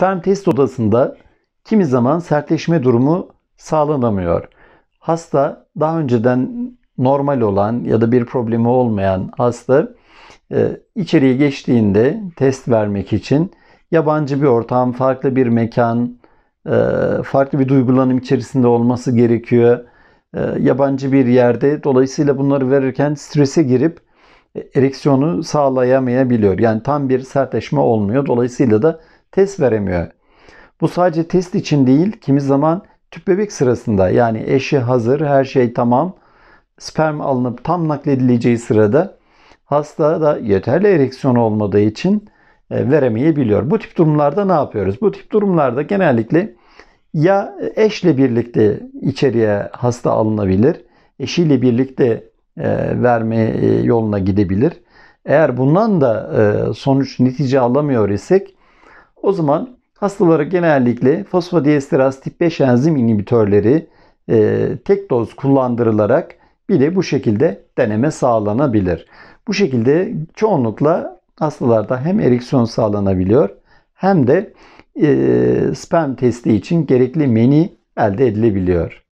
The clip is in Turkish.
Sperm test odasında kimi zaman sertleşme durumu sağlanamıyor. Hasta daha önceden normal olan ya da bir problemi olmayan hasta e, içeriye geçtiğinde test vermek için yabancı bir ortam, farklı bir mekan, e, farklı bir duygulanım içerisinde olması gerekiyor. E, yabancı bir yerde dolayısıyla bunları verirken strese girip ereksiyonu sağlayamayabiliyor. Yani tam bir sertleşme olmuyor. Dolayısıyla da test veremiyor. Bu sadece test için değil, kimi zaman tüp bebek sırasında yani eşi hazır, her şey tamam, sperm alınıp tam nakledileceği sırada hasta da yeterli ereksiyon olmadığı için e, veremeyebiliyor. Bu tip durumlarda ne yapıyoruz? Bu tip durumlarda genellikle ya eşle birlikte içeriye hasta alınabilir, eşiyle birlikte e, verme e, yoluna gidebilir. Eğer bundan da sonuç netice alamıyor isek o zaman hastalara genellikle fosfodiesteraz tip 5 enzim inhibitörleri e, tek doz kullandırılarak bile bu şekilde deneme sağlanabilir. Bu şekilde çoğunlukla hastalarda hem ereksiyon sağlanabiliyor hem de e, sperm testi için gerekli meni elde edilebiliyor.